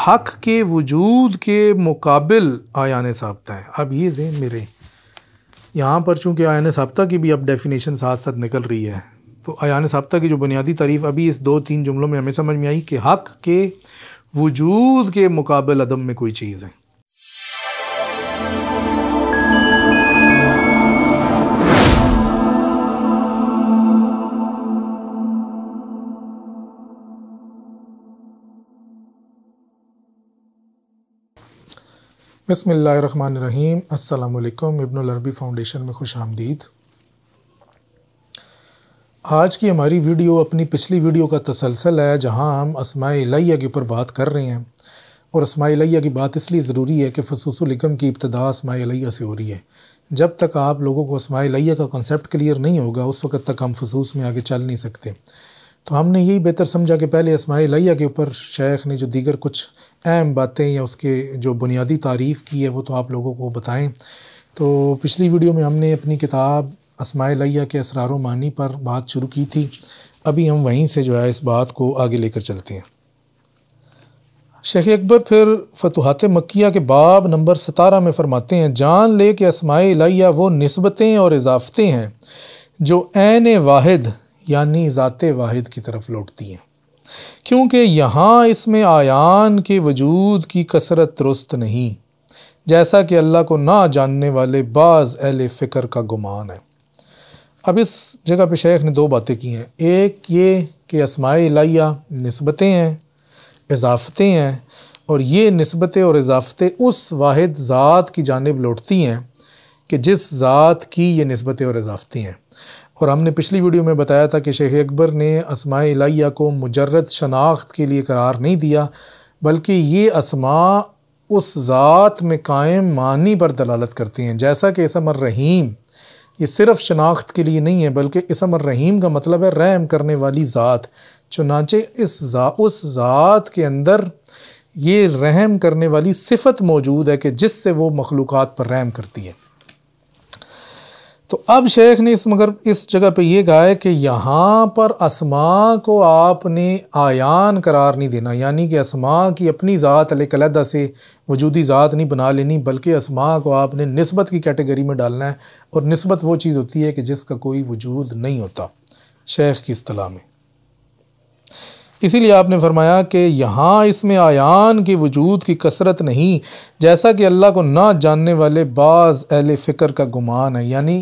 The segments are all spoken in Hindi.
हक के वजूद के मुकाबल आयान सबता है अब ये जहन मेरे यहाँ पर चूँकि आयान सबता की भी अब डेफिनेशन साथ साथ निकल रही है तो आयान सबता की जो बुनियादी तारीफ अभी इस दो तीन जुमलों में हमें समझ में आई कि हक के वजूद के मुकाबल अदम में कोई चीज़ है बसमीम् अल्लाम इब्नुल फ़ाउंडेशन में खुश आमदीद आज की हमारी वीडियो अपनी पिछली वीडियो का तसलसल है जहां हम असमाय इलाहिया के ऊपर बात कर रहे हैं और असमाय इलाहिया की बात इसलिए ज़रूरी है कि फसूसलिकम की इब्तदा असमाय इलाहिया से हो रही है जब तक आप लोगों को असमाय लिया का कॉन्सेप्ट क्लियर नहीं होगा उस वक़्त तक हम फसूस में आगे चल नहीं सकते तो हमने यही बेहतर समझा कि पहले इसमाइलिया के ऊपर शेख ने जो दीगर कुछ अहम बातें या उसके जो बुनियादी तारीफ़ की है वो तो आप लोगों को बताएं तो पिछली वीडियो में हमने अपनी किताब इसमाइलिया के असरार मानी पर बात शुरू की थी अभी हम वहीं से जो है इस बात को आगे लेकर चलते हैं शेख अकबर फिर फतहत मक्या के बाब नंबर सतारह में फरमाते हैं जान ले कि असमाय लिया वो नस्बतें और इजाफतें हैं जो एन वाहिद यानी ज़ात वाहिद की तरफ लौटती हैं क्योंकि यहाँ इसमें आयान के वजूद की कसरत दुरुस्त नहीं जैसा कि अल्लाह को ना जानने वाले बाज़ अहल फ़िक्र का गुमान है अब इस जगह पे शेख ने दो बातें की हैं एक ये कि असमाय लाया नस्बतें हैं इजाफ़तें हैं और ये नस्बतें और इजाफ़तें उस वाहिद ज़ात की जानब लौटती हैं कि जिस ज़ात की ये नस्बतें और इजाफ़तें हैं और हमने पिछली वीडियो में बताया था कि शेख अकबर ने असमा इलाइया को मुजरद शनाख्त के लिए करार नहीं दिया बल्कि ये असमा उस ज़ात में कायम मानी पर दलालत करती हैं जैसा कि इसमर रहीम ये सिर्फ शनाख्त के लिए नहीं है बल्कि इसमर रहीम का मतलब है रहम करने वाली ज़ात चुनाचे इस जा, उस ज़ात के अंदर ये रहम करने वाली सिफत मौजूद है कि जिससे वो मखलूक़ात पर रहम करती है तो अब शेख ने इस मगर इस जगह पे ये कहा है कि यहाँ पर असमा को आपने आयान करार नहीं देना यानी कि आसमां की अपनी ज़ात अलहदा से वजूदी ज़ात नहीं बना लेनी बल्कि आसमां को आपने नस्बत की कैटेगरी में डालना है और नस्बत वो चीज़ होती है कि जिसका कोई वजूद नहीं होता शेख की असलाह में इसीलिए आपने फरमाया कि यहाँ इसमें आयान के वजूद की कसरत नहीं जैसा कि अल्लाह को ना जानने वाले बाज़ अहल फ़िक्र का गुमान है यानी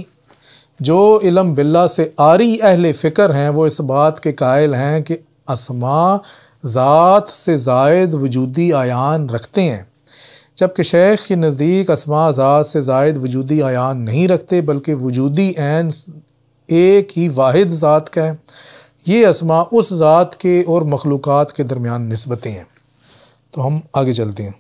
जो इलम बिल्ला से आरी अहल फ़िक्र हैं वो इस बात के कायल हैं कि असमा ज़ात से जायद वजूदी आयान रखते हैं जबकि शेख के नज़दीक असमा ज़ात से जायद वजूदी आयान नहीं रखते बल्कि वजूदी एन एक ही वाद ज़ात का है ये असमा उस ज़ात के और मखलूक़ात के दरमियान नस्बतें हैं तो हम आगे चलते हैं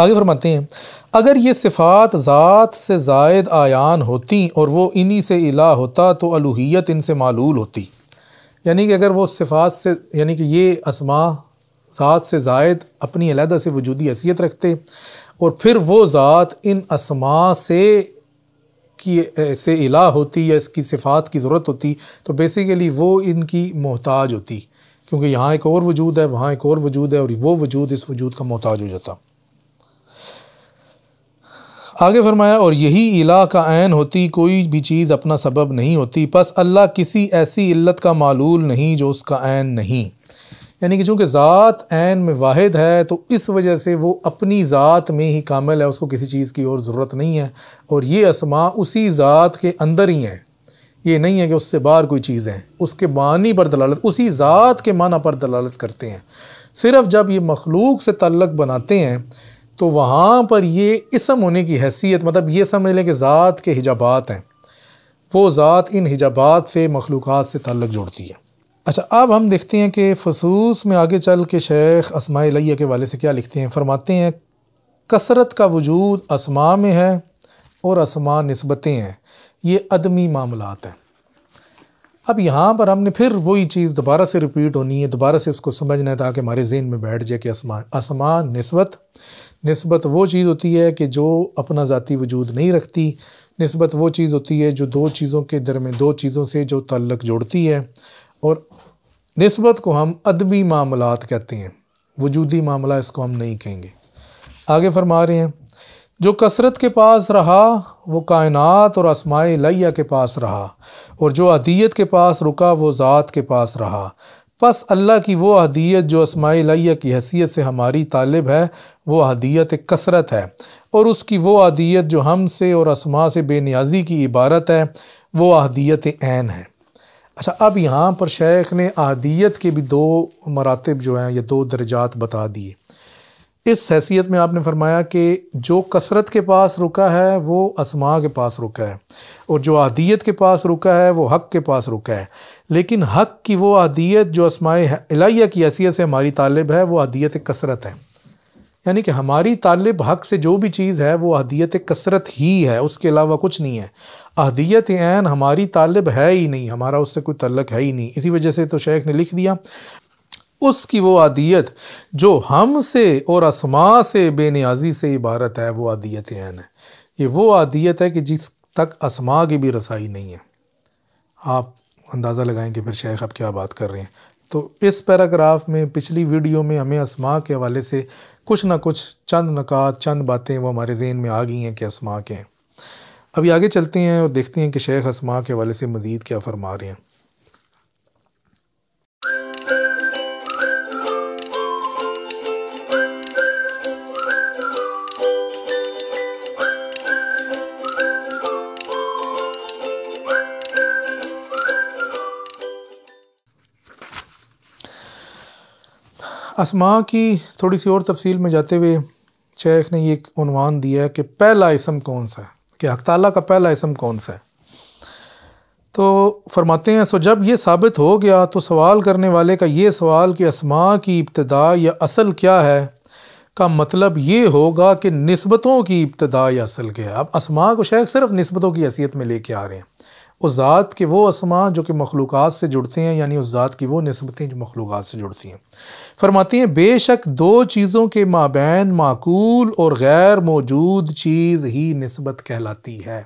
आगे फरमाते हैं अगर ये सिफ़ात ज़ात से जायद आयान होती और वो इन्हीं से इला होता तो अलूहियत इनसे मालूल होती यानी कि अगर वो सिफ़ात से यानी कि ये असमा ज़ात से जायद अपनी अलहदा से वजूदी हैसियत रखते और फिर वो ज़ात इन असमा से की से इला होती या इसकी सिफ़ात की ज़रूरत होती तो बेसिकली वो इनकी मोहताज होती क्योंकि यहाँ एक और वजूद है वहाँ एक और वजूद है और वो वजूद इस वजूद का मोहताज हो जाता आगे फरमाया और यही इला का आन होती कोई भी चीज़ अपना सबब नहीं होती बस अल्लाह किसी ऐसी इल्लत का मालूल नहीं जो उसका आन नहीं यानी कि चूँकि ज़ात आन में वाहिद है तो इस वजह से वो अपनी ज़ात में ही कामिल है उसको किसी चीज़ की और ज़रूरत नहीं है और ये असमा उसी ज़ात के अंदर ही हैं ये नहीं है कि उससे बाहर कोई चीज़ है उसके मानी पर दलालत उसी ज़ात के माना पर दलालत करते हैं सिर्फ़ जब ये मखलूक से तल्लक बनाते हैं तो वहाँ पर ये इसम होने की हैसियत मतलब ये समझ लें कि ज़ात के हिजाबात हैं वो ज़ात इन हिजाबात से मखलूक से तल्लक जोड़ती है अच्छा अब हम देखते हैं कि फसूस में आगे चल के शेख असमा लिया के वाले से क्या लिखते हैं फरमाते हैं कसरत का वजूद असमा में है और असमा नस्बतें हैं ये अदमी मामलात हैं अब यहाँ पर हमने फिर वही चीज़ दोबारा से रिपीट होनी है दोबारा से उसको समझना है ताकि हमारे जेन में बैठ जाए कि आसमान असमा नस्बत नस्बत वो चीज़ होती है कि जो अपना ज़ाती वजूद नहीं रखती नस्बत वो चीज़ होती है जो दो चीज़ों के दर में दो चीज़ों से जो तल्लक जोड़ती है और नस्बत को हम अदबी मामलात कहते हैं वजूदी मामला इसको हम नहीं कहेंगे आगे फरमा रहे हैं जो कसरत के पास रहा वो कायनात और आसमाय लैया के पास रहा और जो अदीयत के पास रुका वो ज़ात के पास रहा बस अल्लाह की वो हदीयत जो असमाइलिया की हैसियत से हमारी तालब है वो हदीयत कसरत है और उसकी वो अदियत जो हम से और असमा से बेनियाजी की इबारत है वो अहदियत ऐन है अच्छा अब यहाँ पर शेख ने अहदियत के भी दो मरातब जो हैं या दो दर्जात बता दिए इस हैसियत में आपने फरमाया कि जो कसरत के पास रुका है वो असमा के पास रुका है और जो आदियत के पास रुका है वो हक के पास रुका है लेकिन हक की वो आदियत जो असमाय इलाहिया की हैसियत से हमारी तालब है वो आदियत कसरत है यानी कि हमारी तालब हक से जो भी चीज़ है वो अहदियत कसरत ही है उसके अलावा कुछ नहीं है अहदियत ऐन हमारी तालब है ही नहीं हमारा उससे कोई तल्लक है ही नहीं इसी वजह से तो शेख ने लिख दिया उसकी वो आदियत जो हम से और आसमां से बेनियाजी से इबारत है वो आदियत एन है ये वो आदियत है कि जिस तक आसमां की भी रसाई नहीं है आप अंदाज़ा कि फिर शेख आप क्या बात कर रहे हैं तो इस पैराग्राफ में पिछली वीडियो में हमें आसमां के हवाले से कुछ ना कुछ चंद नकात चंद बातें वो हमारे जहन में आ गई हैं कि आसमां के हैं अभी आगे चलते हैं और देखते हैं कि शेख आसमां के हवाले से मज़ीद क्या फरमा रहे हैं असमा की थोड़ी सी और तफसील में जाते हुए शेख ने ये अनवान दिया है कि पहला इसम कौन सा है कि हक तला का पहला इसम कौन सा है तो फरमाते हैं सो जब ये साबित हो गया तो सवाल करने वाले का ये सवाल कि असमा की इब्तदा या असल क्या है का मतलब ये होगा कि नस्बतों की इब्तदा या असल क्या है अब असमा को शेख सिर्फ नस्बतों की हैसियत में लेके आ रहे हैं उस ज़ात के वो असमां जो कि मखलूक़ से जुड़ते हैं यानी उस ज़ात की वो नस्बतें जो मखलूक़ से जुड़ती हैं फरमाती हैं बेशक दो चीज़ों के माबैन माकूल और गैर मौजूद चीज़ ही नस्बत कहलाती है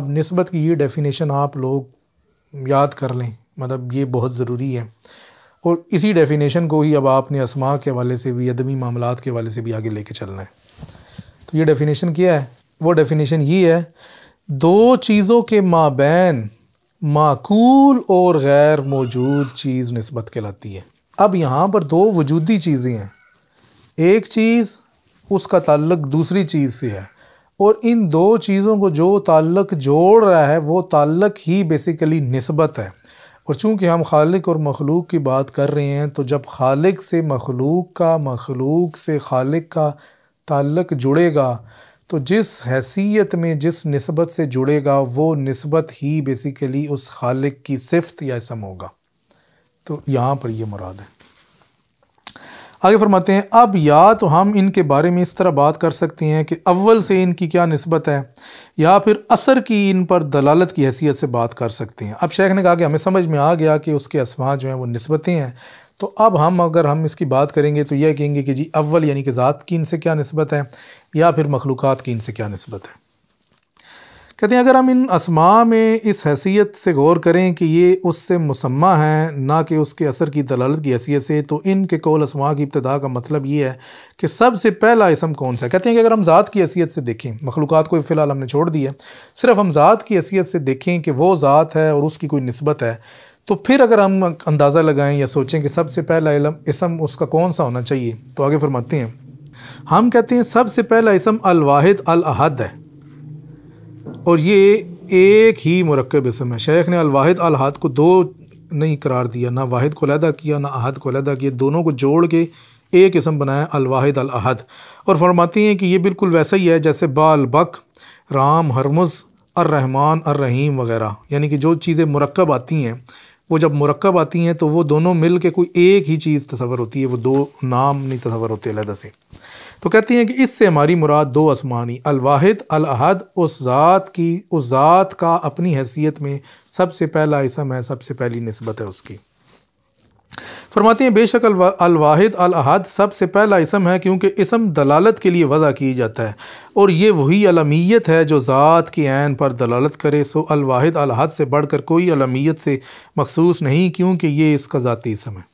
अब नस्बत की ये डेफिनेशन आप लोग याद कर लें मतलब ये बहुत ज़रूरी है और इसी डेफिनेशन को ही अब आपने असमा के हवाले से भी अदबी मामला के हवाले से भी आगे कर चलना है तो ये डेफिनेशन क्या है वो डेफिनेशन ये है दो चीज़ों के माबैन माकूल और गैर मौजूद चीज़ नस्बत कहलाती है अब यहाँ पर दो वजूदी चीज़ें हैं एक चीज़ उसका ताल्लक दूसरी चीज़ से है और इन दो चीज़ों को जो ताल्लक जोड़ रहा है वो ताल्लक ही बेसिकली नस्बत है और चूँकि हम खालिक और मखलूक की बात कर रहे हैं तो जब खालिक से मखलूक का मखलूक से खालिक का ताल्लक जुड़ेगा तो जिस हैसियत में जिस नस्बत से जुड़ेगा वो नस्बत ही बेसिकली उस खालिक की सिफत या इसम होगा तो यहाँ पर ये मुराद है आगे फरमाते हैं अब या तो हम इनके बारे में इस तरह बात कर सकते हैं कि अव्वल से इनकी क्या नस्बत है या फिर असर की इन पर दलालत की हैसियत से बात कर सकते हैं अब शेख ने कहा कि हमें समझ में आ गया कि उसके असमां जो हैं वो नस्बतें हैं तो अब हम अगर हम इसकी बात करेंगे तो यह कहेंगे कि जी अव्वल यानी कि ज़ात की इनसे क्या नस्बत है या फिर मखलूक़ की इनसे क्या नस्बत है कहते हैं अगर हम इन असमा में इस हैसियत से गौर करें कि ये उससे मुसम्मा हैं ना कि उसके असर की दलालत की हैसियत से तो इनके कौल असमा की इब्तदा का मतलब ये है कि सबसे पहला इसम कौन सा है कहते हैं कि अगर हम ज़ात की हैसियत से देखें मखलूक को फ़िलहाल हमने छोड़ दिया सिर्फ हम ज़ात की हैसियत से देखें कि वो ज़ात है और उसकी कोई नस्बत है तो फिर अगर हम अंदाज़ा लगाएं या सोचें कि सबसे पहला इलम इसम उसका कौन सा होना चाहिए तो आगे फरमाते हैं हम कहते हैं सबसे पहला इसम अलवाहिद अल अहद है और ये एक ही मरकब इसम है शेख ने अलवाहिद अल अहद को दो नहीं करार दिया ना वाहिद को अलहदा किया ना अहद को अलहदा किया दोनों को जोड़ के एक इसम बनाया अलवाहिद अल अहद और फरमाती हैं कि ये बिल्कुल वैसा ही है जैसे बाल बक राम हरमुज़ अर्रहमान अर्रहीम वगैरह यानी कि जो चीज़ें मरकब आती हैं वो जब मरकब आती हैं तो वो दोनों मिल के कोई एक ही चीज़ तस्वर होती है वो दो नाम नहीं तस्वर होते अलहदा से तो कहती हैं कि इससे हमारी मुराद दो आसमानी अलवाद अलहद उस ज़ात की उस ज़ात का अपनी हैसियत में सबसे पहला इसम है सबसे पहली नस्बत है उसकी फरमाते हैं बेशक अलवाद अल अलहद सबसे पहला इसम है क्योंकि इसम दलालत के लिए वज़ा किया जाता है और ये वही अलमियत है जो ज़ात के आन पर दलालत करे सो अलवाद अल से बढ़कर कोई अलमियत से मखसूस नहीं क्योंकि ये इसका ज़ाती इसम है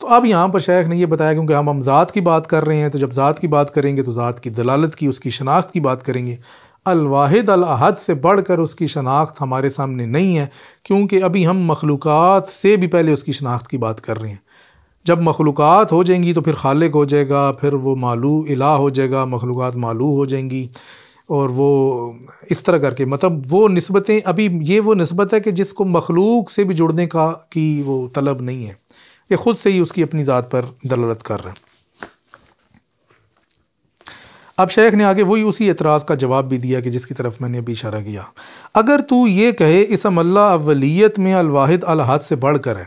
तो अब यहाँ पर शेख ने यह बताया क्योंकि हम हम ज़ात की बात कर रहे हैं तो जब ज़ात की बात करेंगे तो ज़ात की दलालत की उसकी शनाख्त की बात करेंगे अलवाद अलहद से बढ़ कर उसकी शनाख्त हमारे सामने नहीं है क्योंकि अभी हम मखलूक से भी पहले उसकी शनाख्त की बात कर रहे हैं जब मखलूक हो जाएंगी तो फिर खालिक हो जाएगा फिर वो मालू इला हो जाएगा मखलूक मालू हो जाएंगी और वो इस तरह करके मतलब वो नस्बतें अभी ये वो नस्बत है कि जिसको मखलूक से भी जुड़ने का की वो तलब नहीं है ये ख़ुद से ही उसकी अपनी ज़ात पर दलालत कर रहा है अब शेख ने आगे वही उसी एतराज़ का जवाब भी दिया कि जिसकी तरफ मैंने अभी इशारा किया अगर तू ये कहे इसमल्ला अवलीत में अलवाद अलहद से बढ़ कर है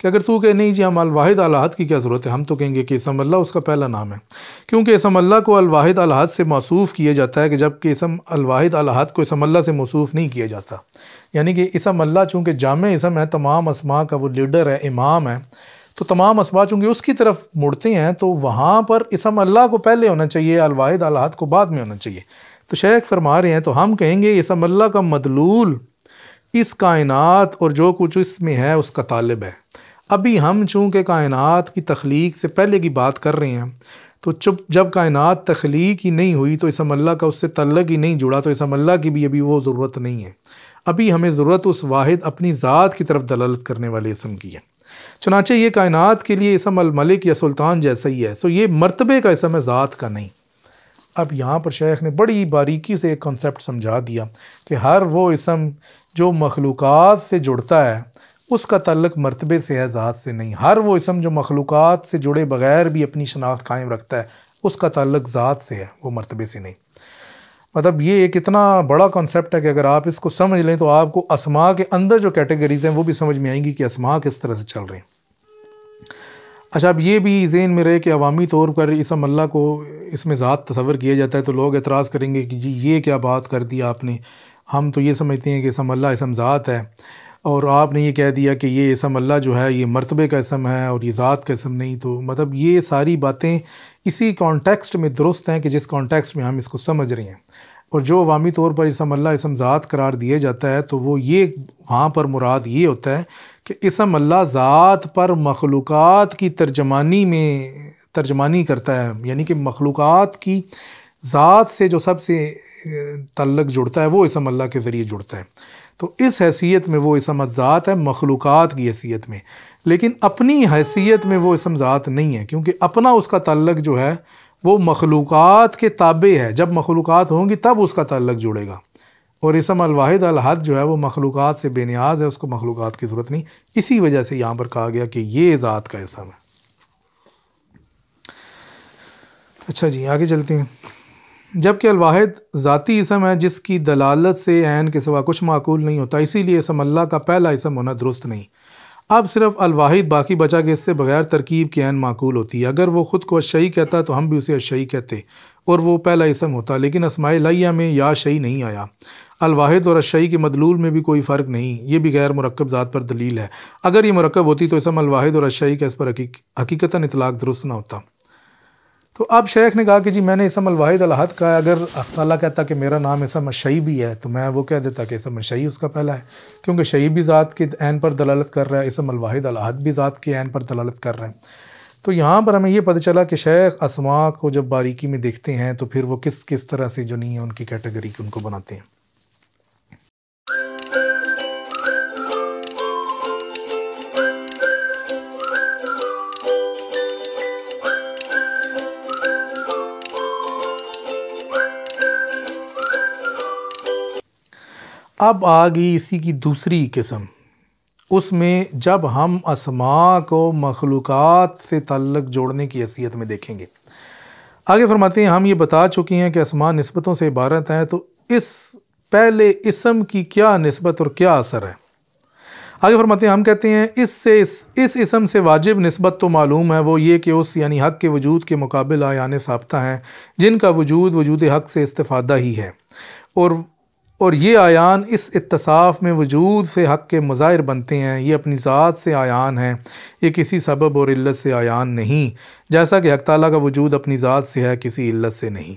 कि अगर तू कहे नहीं जी हम अलवाहिद अलहद की क्या ज़रूरत है हम तो कहेंगे कि इसम अल्लाह उसका पहला नाम है क्योंकि इसम अल्लाह को अलवाद अलहद से मौसूफ़ किया जाता है कि जबकि इसम अलवाद अलहद को इसम अल्लाह से मौसूफ़ नहीं किया जाता यानी कि इसम अल्लाह चूँकि जाम इसम है तमाम असमा का वो लीडर है इमाम है तो तमाम असबा चूँकि उसकी तरफ मुड़ते हैं तो वहाँ पर इसम अल्लाह को पहले होना चाहिए अलवाद अलाहद को बाद में होना चाहिए तो शेख फरमा रहे हैं तो हम कहेंगे इसम अल्लाह का मदलूल इस कायनत और जो कुछ इसमें है उसका तालब है अभी हम चूँकि कायनात की तख्लीक से पहले की बात कर रहे हैं तो चुप जब कायनात तख्लीक ही नहीं हुई तो इसम अल्लाह का उससे तल्लक ही नहीं जुड़ा तो इसम अल्लाह की भी अभी वो ज़रूरत नहीं है अभी हमें ज़रूरत उस वाद अपनी ज़ात की तरफ दलालत करने वाले इसम की है चुनाचे ये कायनात के लिए इसम अलमलिक या सुल्तान जैसा ही है सो ये मरतबे का इसम है ज़ात का नहीं अब यहाँ पर शेख ने बड़ी बारीकी से एक कॉन्सेप्ट समझा दिया कि हर वो इसम जो मखलूक़ से जुड़ता है उसका तल्लक मरतबे से है ज़ात से नहीं हर वो इसम जो मखलूक़ से जुड़े बग़ैर भी अपनी शनाख्त कायम रखता है उसका तल्लक ज़ात से है वो मरतबे से नहीं मतलब ये एक इतना बड़ा कॉन्सेप्ट है कि अगर आप इसको समझ लें तो आपको असमा के अंदर जो कैटेगरीज़ हैं वो भी समझ में आएंगी कि असमा किस तरह से चल रहे हैं अच्छा अब ये भी जेन में रहे कि अवामी तौर पर इसम अल्लाह को इसमें ज़ात तस्वर किया जाता है तो लोग एतराज़ करेंगे कि जी ये क्या बात कर दी आपने हम तो ये समझते हैं कि इसम अल्लाह इसम ज़ात है और आपने ये कह दिया कि ये इसम अल्लाह जो है ये मरतबे का इसम है और ये ज़ात का इसम नहीं तो मतलब ये सारी बातें इसी कॉन्टेक्स्ट में दुरुस्त हैं कि जिस कॉन्टेक्स्ट में हम इसको समझ रहे हैं और जो अवामी तौर पर इसम अल्लाह इसम ज़ात करार दिया जाता है तो वो ये वहाँ पर मुराद ये होता है कि इसम अल्लाह ज़ात पर मखलूक़ की तर्जमानी में तर्जमानी करता है यानी कि मखलूक़ की ज़ात से जो सबसे तल्लक जुड़ता है वो इसम अल्लाह के ज़रिए जुड़ता है तो इस हैसियत में वो इसम ज़ात है मखलूक़ की हैसियत में लेकिन अपनी हैसियत में वो इसम ज़ात नहीं है क्योंकि अपना उसका तल्लक जो है वो मखलूक़ात के ताबे है जब मखलूक़ होंगी तब उसका तल्लक जुड़ेगा और इसम अलवाद अलहद जो है वो मखलूक़ से बेनियाज है उसको मखलूक़ की ज़रूरत नहीं इसी वजह से यहाँ पर कहा गया कि ये ज़ात का इसम है अच्छा जी आगे चलते हैं जबकि अलवाद ज़ाती इसम है जिसकी दलालत से ऐन के सिवा कुछ माकूल नहीं होता इसीलिए इसम अल्लाह का पहला इसम होना दुरुस्त नहीं अब सिर्फ अलवाहिद बाकी बचा के इससे बगैर तरकीब के अन माकूल होती है अगर वो ख़ुद को अशई कहता तो हम भी उसे अशई कहते और वो पहला इसम होता लेकिन असमाय लिया में या शई नहीं आया अलवाहिद और अशई के मदलूल में भी कोई फ़र्क नहीं ये भी गैर मरकब ज़ात पर दलील है अगर ये मरकब होती तो इसम अलवाहिद और अशई का इस पर हकीकता इतलाक़ दुरुस्त ना होता तो अब शेख ने कहा कि जी मैंने इसम अलवाहिद अलहद का अगर अल्लाह कहता कि मेरा नाम इसम अशई भी है तो मैं वो कह देता कि इसम अशई उसका पहला है क्योंकि शई भी ज़ात के एन पर दलालत कर रहा है इसम अलवाहिद अलहद भी ज़ात के एन पर दलालत कर रहे हैं तो यहाँ पर हमें यह पता चला कि शेख असमा को जब बारीकी में देखते हैं तो फिर वो किस किस तरह से जो नहीं है उनकी कैटेगरी की उनको बनाते हैं अब आ गई इसी की दूसरी किस्म उसमें जब हम असमा को मखलूक़ात से तल्लक जोड़ने की हैसियत में देखेंगे आगे फरमाते हैं हम ये बता चुके हैं कि असमा नस्बतों से इबारत हैं तो इस पहले इसम की क्या नस्बत और क्या असर है आगे फरमाते हैं हम कहते हैं इससे इस इस इसम से वाजिब नस्बत तो मालूम है वो ये कि उस यानी हक़ के वजूद के मुकाबले आयान साबता हैं जिनका वजूद वजूद हक़ से इस्तादा ही है और और ये आयान इस इतसाफ़ में वजूद से हक़ के मज़ाहिर बनते हैं ये अपनी ज़ात से आयान हैं ये किसी सबब और इल्लत से आयान नहीं जैसा कि हक ताली का वजूद अपनी ज़ात से है किसी इल्लत से नहीं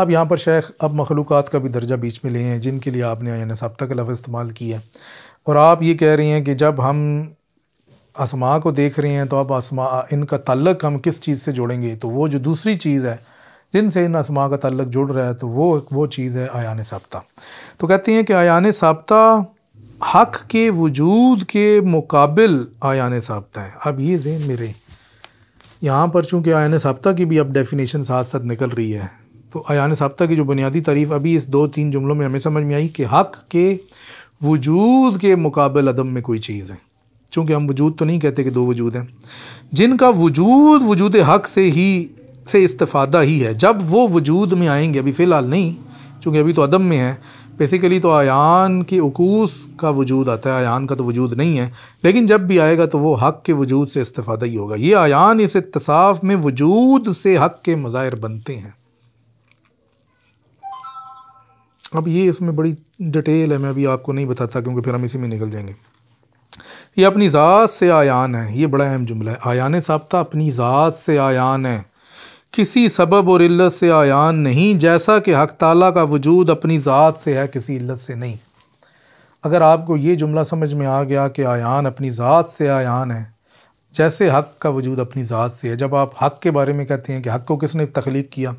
अब यहाँ पर शेख अब मखलूक़ का भी दर्जा बीच में ले हैं जिनके लिए आपने आयान सबता का लफ्ज़ इस्तेमाल किया और आप ये कह रही हैं कि जब हम आसमां को देख रहे हैं तो अब आसमां इनका तल्लक हम किस चीज़ से जोड़ेंगे तो वो जो दूसरी चीज़ है जिनसे इन असमा का तल्लक जुड़ रहा है तो वो वो चीज़ है आयान सबता तो कहती हैं कि आयान सबता हक के वजूद के मुकाबल आयान सबता है अब ये जेन मेरे यहाँ पर चूँकि आयान सबता की भी अब डेफिनेशन साथ साथ निकल रही है तो आयान सबता की जो बुनियादी तारीफ अभी इस दो तीन जुमलों में हमें समझ में आई कि हक के वजूद के मुकाबल अदम में कोई चीज़ है चूँकि हम वजूद तो नहीं कहते कि दो वजूद हैं जिनका वजूद वजूद हक से ही से इस्तफ़ादा ही है जब वो वजूद में आएंगे अभी फ़िलहाल नहीं चूँकि अभी तो अदम में है बेसिकली तो आयान के अकूस का वजूद आता है आयान का तो वजूद नहीं है लेकिन जब भी आएगा तो वो हक़ के वजूद से इस्तफ़ादा ही होगा ये आयान इस इतसाफ़ में वजूद से हक़ के मज़ाहिर बनते हैं अब ये इसमें बड़ी डिटेल है मैं अभी आपको नहीं बताता क्योंकि फिर हम इसी में निकल जाएंगे ये अपनी ज़ात से आयान है ये बड़ा अहम जुमला है आयान सबता अपनी ज़ात से आयान है किसी सबब और इल्लत से आयान नहीं जैसा कि हक ताला का वजूद अपनी ज़ात से है किसी इल्लत से नहीं अगर आपको ये जुमला समझ में आ गया कि आयान अपनी ज़ात से आयान है जैसे हक का वजूद अपनी ज़ात से है जब आप हक के बारे में कहते हैं कि हक को किसने तख्लीक किया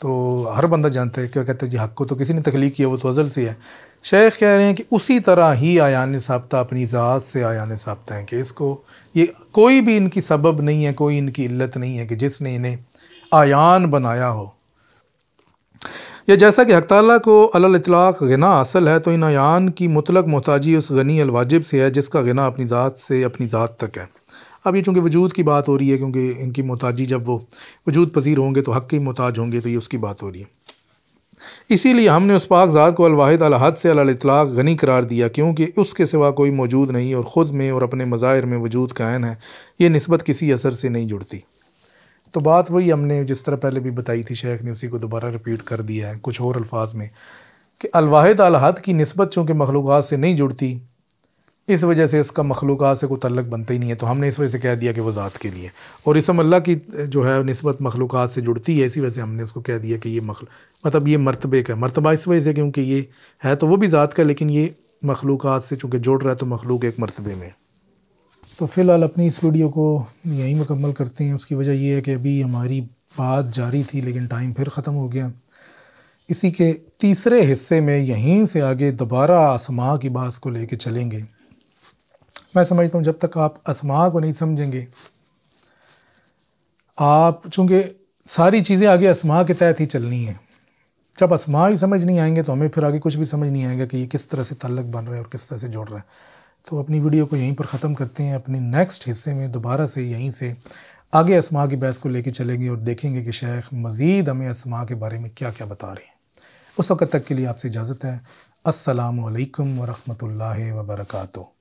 तो हर बंदा जानता है क्या कहते हैं जी हक को तो किसी ने तख्लीक किया वो तो अज़ल से है शेख कह रहे हैं कि उसी तरह ही आयान सबता अपनी ज़ात से आयान सबता है कि इसको ये कोई भी इनकी सबब नहीं है कोई इनकी इल्लत नहीं है कि जिसने इन्हें आयान बनाया हो या जैसा कि हक को को अलातलाक़ गना असल है तो इन आयान की मुतलक मोहताजी उस गनी अलवाजिब से है जिसका गना अपनी ज़ात से अपनी ज़ात तक है अब ये चूँकि वजूद की बात हो रही है क्योंकि इनकी मोहताजी जब वो वजूद पजीर होंगे तो हक़ के मोहताज होंगे तो ये उसकी बात हो रही है इसीलिए हमने उस पाक ज़ात को अलवाहिद अलहद से अलाक़ गनी करार दिया क्योंकि उसके सिवा कोई मौजूद नहीं और ख़ुद में और अपने मज़ाहिर में वजूद कायन है ये नस्बत किसी असर से नहीं जुड़ती तो बात वही हमने जिस तरह पहले भी बताई थी शेख ने उसी को दोबारा रिपीट कर दिया है कुछ और अल्फाज में कि अलवाहिद अलहद की नस्बत चूँकि मखलूक़ात से नहीं जुड़ती इस वजह से इसका मखलूक से कोई तल्लक बनता ही नहीं है तो हमने इस वजह से कह दिया कि वो ज़ात के लिए और इसम अल्लाह की जो है नस्बत मखलूक से जुड़ती है इसी वजह से हमने उसको कह दिया कि ये मखल मतलब ये मरतबे का मरतबा इस वजह से क्योंकि ये है तो वो भी ज़ात का लेकिन ये मखलूक से चूँकि जुड़ रहा है तो मखलूक एक मरतबे में तो फ़िलहाल अपनी इस वीडियो को यहीं मुकम्मल करते हैं उसकी वजह यह है कि अभी हमारी बात जारी थी लेकिन टाइम फिर ख़त्म हो गया इसी के तीसरे हिस्से में यहीं से आगे दोबारा आसमां की बात को लेके चलेंगे मैं समझता हूँ जब तक आप आसमां को नहीं समझेंगे आप चूँकि सारी चीज़ें आगे आसमां के तहत ही चलनी हैं जब आसमां ही समझ नहीं आएंगे तो हमें फिर आगे कुछ भी समझ नहीं आएगा कि ये किस तरह से तल्लक बन रहा है और किस तरह से जोड़ रहा है तो अपनी वीडियो को यहीं पर ख़त्म करते हैं अपने नेक्स्ट हिस्से में दोबारा से यहीं से आगे असमा की बहस को लेकर चलेंगे और देखेंगे कि शेख मज़ीद हमें असमा के बारे में क्या क्या बता रहे हैं उस वक्त तक के लिए आपसे इजाज़त है असलकम वरहमल वर्का